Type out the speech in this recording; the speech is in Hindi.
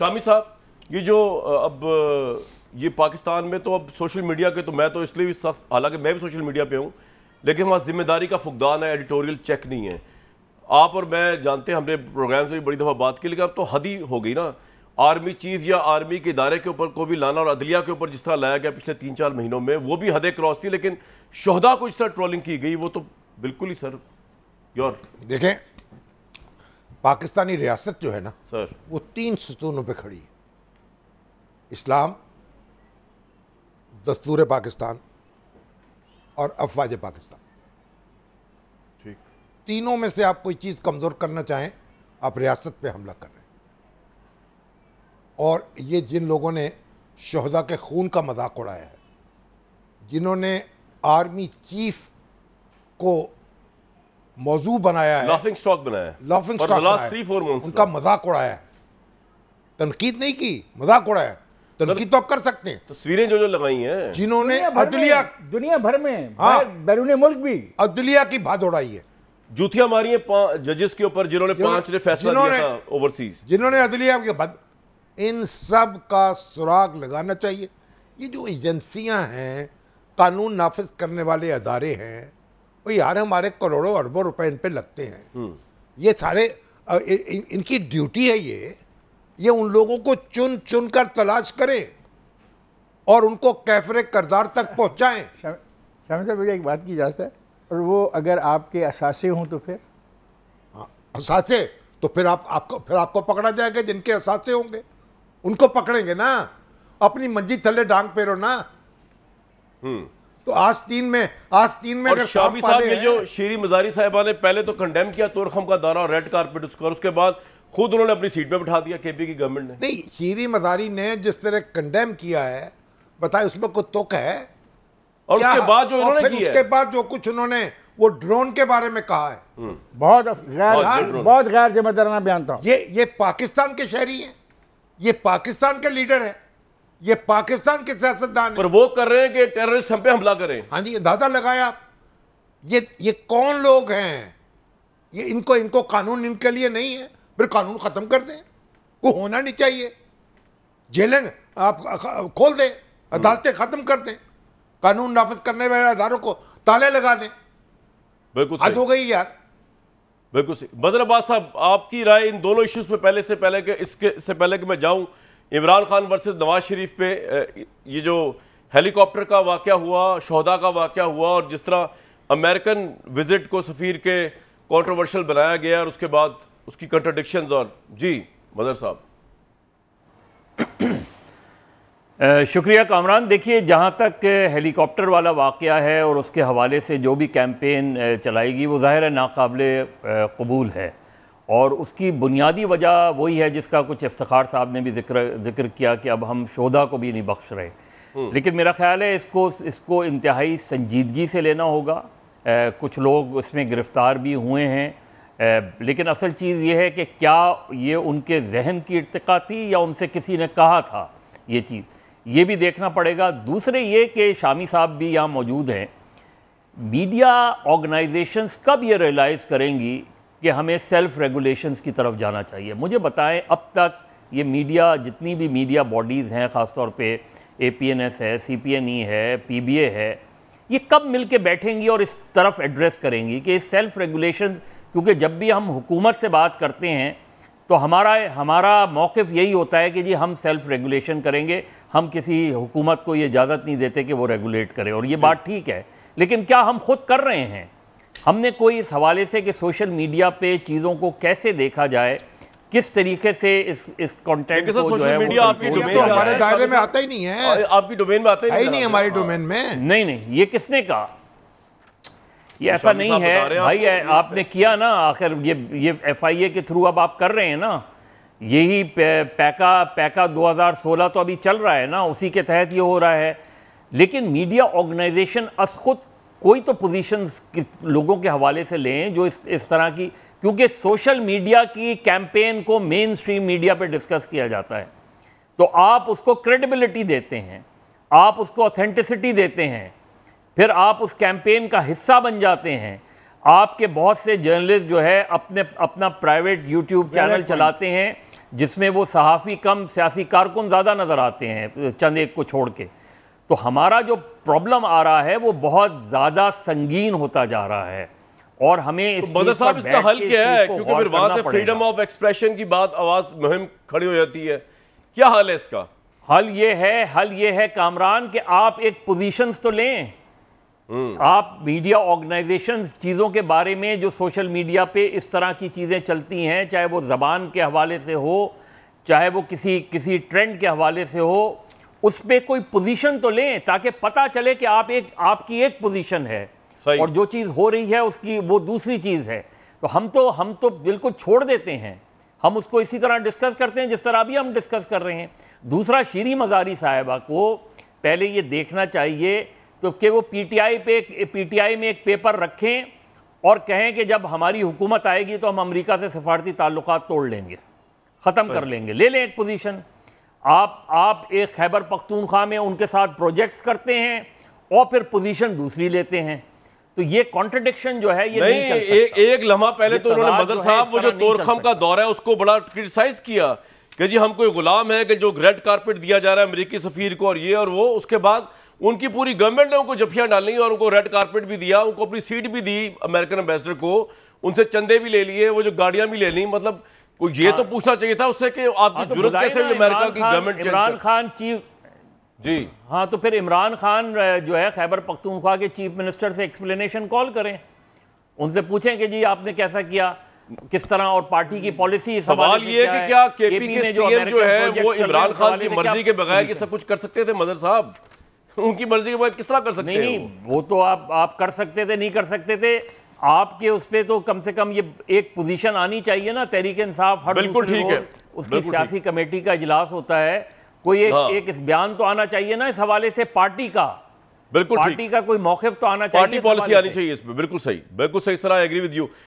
शामी साहब ये जो अब ये पाकिस्तान में तो अब सोशल मीडिया के तो मैं तो इसलिए भी सख्त हालांकि मैं भी सोशल मीडिया पे हूँ लेकिन वहाँ जिम्मेदारी का फुकदान है एडिटोरियल चेक नहीं है आप और मैं जानते हैं हमने प्रोग्राम से भी बड़ी दफ़ा बात की लेकिन अब तो हद ही हो गई ना आर्मी चीफ या आर्मी के इदारे के ऊपर को भी लाना और अदलिया के ऊपर जिस तरह लाया गया पिछले तीन चार महीनों में वो भी हदें क्रॉस थी लेकिन शहदा को जिस तरह ट्रोलिंग की गई वो तो बिल्कुल ही सर योर देखें पाकिस्तानी रियासत जो है ना सर वो तीन सतूनों पे खड़ी है इस्लाम दस्तूर पाकिस्तान और अफवाज पाकिस्तान ठीक तीनों में से आप कोई चीज़ कमज़ोर करना चाहें आप रियासत पे हमला कर रहे हैं और ये जिन लोगों ने शहदा के खून का मजाक उड़ाया है जिन्होंने आर्मी चीफ को मौजू बनाया है लाफिंग स्टॉक बनाया है laughing stock last three four months उनका मजाक उड़ाया है तनकीद नहीं की मजाक उड़ाया तनकीद तो आप कर सकते हैं तस्वीरें तो जो जो लगाई हैं जिन्होंने अदलिया दुनिया भर में हाँ बैरून मुल्क भी अदलिया की भाद उड़ाई है जूतियां मारी हैं जजेस के ऊपर जिन्होंने पांच ने फैसला दिया था ओवरसीज जिन्होंने अदलिया के बाद इन सब का सुराग लगाना चाहिए ये जो एजेंसियां हैं कानून नाफिज करने वाले अदारे हैं वो यार हमारे करोड़ों अरबों रुपए इन पर लगते हैं ये सारे इ, इ, इनकी ड्यूटी है ये ये उन लोगों को चुन चुन कर तलाश करें और उनको कैफरे करदार तक पहुंचाएं शामिल साहब मुझे एक बात की इजाज़त है और वो अगर आपके असासे हों तो फिर हाँ असासे तो फिर आप आपको फिर आपको पकड़ा जाएगा जिनके असासे होंगे उनको पकड़ेंगे ना अपनी मंजी थले डांग पेरो ना हम्म तो आस्तीन में आस्तीन में अगर शामी साहब ने जो शेरी मजारी साहिबा ने पहले तो कंडेम किया तोरखम का दौरा रेड कार्पेट उसका उसके बाद खुद उन्होंने अपनी सीट पे बिठा दिया केपी की गवर्नमेंट ने नहीं श्री मजारी ने जिस तरह कंडेम किया है बताए उसमें कोई तुक है और उसके बाद जो उन्होंने किया उसके बाद जो कुछ उन्होंने वो ड्रोन के बारे में कहा है हम्म। बहुत गैर बहुत गैर जिम्मेदाराना बयान था ये ये पाकिस्तान के शहरी है ये पाकिस्तान के लीडर है ये पाकिस्तान के सियासतदान पर वो कर रहे हैं कि टेररिस्ट हम पे हमला करें हाँ जी अंदाजा लगाया ये ये कौन लोग हैं ये इनको इनको कानून इनके लिए नहीं है फिर कानून ख़त्म कर दें वो होना नहीं चाहिए जेलें आप खोल दें अदालतें ख़त्म कर दें कानून नाफज करने वाले अदारों को ताले लगा दें बिल्कुल हद हो गई यार बिल्कुल सही मजर अब्बास साहब आपकी राय इन दोनों इश्यूज पे पहले से पहले के इसके से पहले कि मैं जाऊं इमरान खान वर्सेस नवाज शरीफ पे ये जो हेलीकॉप्टर का वाक़ हुआ शहदा का वाक़ हुआ और जिस तरह अमेरिकन विज़िट को सफ़ीर के कॉन्ट्रोवर्शल बनाया गया और उसके बाद उसकी कंट्रडिक्शन और जी मदर साहब शुक्रिया कामरान देखिए जहाँ तक हेलीकॉप्टर वाला वाक़ है और उसके हवाले से जो भी कैंपेन चलाएगी वो ज़ाहिर नाकबले कबूल है और उसकी बुनियादी वजह वही है जिसका कुछ इफ्तार साहब ने भी जिक्र जिक्र किया कि अब हम शोधा को भी नहीं बख्श रहे हम्म। लेकिन मेरा ख्याल है इसको इसको इंतहाई संजीदगी से लेना होगा आ, कुछ लोग इसमें गिरफ़्तार भी हुए हैं आ, लेकिन असल चीज़ ये है कि क्या ये उनके जहन की इरतका थी या उनसे किसी ने कहा था ये चीज़ ये भी देखना पड़ेगा दूसरे ये कि शामी साहब भी यहाँ मौजूद हैं मीडिया ऑर्गेनाइजेशंस कब ये रियलाइज़ करेंगी कि हमें सेल्फ रेगुलेशंस की तरफ जाना चाहिए मुझे बताएं अब तक ये मीडिया जितनी भी मीडिया बॉडीज़ हैं ख़ासतौर पे ए पी एन एस है सी पी एन ई है पी बी ए है ये कब मिल के बैठेंगी और इस तरफ एड्रेस करेंगी कि सेल्फ रेगुलेशन क्योंकि जब भी हम हुकूमत से बात करते हैं तो हमारा हमारा मौक़ यही होता है कि जी हम सेल्फ़ रेगुलेशन करेंगे हम किसी हुकूमत को ये इजाज़त नहीं देते कि वो रेगुलेट करे और ये बात ठीक है लेकिन क्या हम खुद कर रहे हैं हमने कोई इस हवाले से कि सोशल मीडिया पे चीज़ों को कैसे देखा जाए किस तरीके से इस इस कंटेंट को सोशल जो मीडिया आपकी डोमेन तो हमारे दायरे में आता ही नहीं है आपकी डोमेन में आता ही नहीं हमारे डोमेन हाँ। में नहीं नहीं ये किसने कहा ये ऐसा नहीं है भाई आपने किया ना आखिर ये ये एफआईए के थ्रू अब आप कर रहे हैं ना यही पैका पैका 2016 तो अभी चल रहा है ना उसी के तहत ये हो रहा है लेकिन मीडिया ऑर्गेनाइजेशन अस खुद कोई तो पोजीशंस लोगों के हवाले से लें जो इस इस तरह की क्योंकि सोशल मीडिया की कैंपेन को मेन स्ट्रीम मीडिया पर डिस्कस किया जाता है तो आप उसको क्रेडिबिलिटी देते हैं आप उसको ऑथेंटिसिटी देते हैं फिर आप उस कैंपेन का हिस्सा बन जाते हैं आपके बहुत से जर्नलिस्ट जो है अपने अपना प्राइवेट यूट्यूब चैनल चलाते हैं जिसमें वो सहाफ़ी कम सियासी कारकुन ज़्यादा नज़र आते हैं चंद एक को छोड़ के तो हमारा जो प्रॉब्लम आ रहा है वो बहुत ज़्यादा संगीन होता जा रहा है और हमें तो इस तो साहब इसका हल क्या है क्योंकि फिर वहां से फ्रीडम ऑफ एक्सप्रेशन की बात आवाज़ मुहिम खड़ी हो जाती है क्या हल है इसका हल ये है हल ये है कामरान कि आप एक पोजीशंस तो लें हम्म। आप मीडिया ऑर्गेनाइजेशंस चीज़ों के बारे में जो सोशल मीडिया पे इस तरह की चीज़ें चलती हैं चाहे वो ज़बान के हवाले से हो चाहे वो किसी किसी ट्रेंड के हवाले से हो उस पर कोई पोजीशन तो लें ताकि पता चले कि आप एक आपकी एक पोजीशन है और जो चीज़ हो रही है उसकी वो दूसरी चीज़ है तो हम तो हम तो बिल्कुल छोड़ देते हैं हम उसको इसी तरह डिस्कस करते हैं जिस तरह अभी हम डिस्कस कर रहे हैं दूसरा शीरी मजारी साहिबा को पहले ये देखना चाहिए तो कि वो पीटीआई पे पीटीआई में एक पेपर रखें और कहें कि जब हमारी हुकूमत आएगी तो हम अमेरिका से सफारती ताल्लुक तोड़ लेंगे ख़त्म कर लेंगे ले लें एक पोजीशन आप आप एक खैबर पख्तूनख्वा में उनके साथ प्रोजेक्ट्स करते हैं और फिर पोजीशन दूसरी लेते हैं तो ये कॉन्ट्रडिक्शन जो है ये नहीं, नहीं चल सकता। ए, एक लम्हा पहले तो उन्होंने मदर साहब वो जो तोरखम का दौर है उसको बड़ा क्रिटिसाइज किया कि जी हम कोई गुलाम है कि जो रेड कारपेट दिया जा रहा है अमरीकी सफ़ीर को और ये और वो उसके बाद उनकी पूरी गवर्नमेंट ने उनको जफियाँ डाली और उनको रेड कारपेट भी दिया उनको अपनी सीट भी दी अमेरिकन एम्बेसडर को उनसे चंदे भी ले लिए वो जो गाड़ियां भी ले ली मतलब वो ये तो हाँ। पूछना चाहिए था उससे कि आपकी हाँ, तो जरूरत कैसे अमेरिका की गवर्नमेंट इमरान खान चीफ जी हाँ तो फिर इमरान खान जो है खैबर पख्तूनख्वा के चीफ मिनिस्टर से एक्सप्लेनेशन कॉल करें उनसे पूछें कि जी आपने कैसा किया किस तरह और पार्टी की पॉलिसी सवाल ये कि क्या केपी के सीएम जो है वो इमरान खान की मर्जी के बगैर ये सब कुछ कर सकते थे मदर साहब उनकी मर्जी के बगैर किस तरह कर सकते नहीं, नहीं वो तो आप आप कर सकते थे नहीं कर सकते थे आपके उस पर तो कम से कम ये एक पोजीशन आनी चाहिए ना तहरीक इंसाफ हर बिल्कुल ठीक है उसकी सियासी कमेटी का इजलास होता है कोई एक हाँ। एक इस बयान तो आना चाहिए ना इस हवाले से पार्टी का बिल्कुल पार्टी का कोई मौके तो आना चाहिए पार्टी पॉलिसी आनी चाहिए इसमें बिल्कुल सही बिल्कुल सही sir I agree with you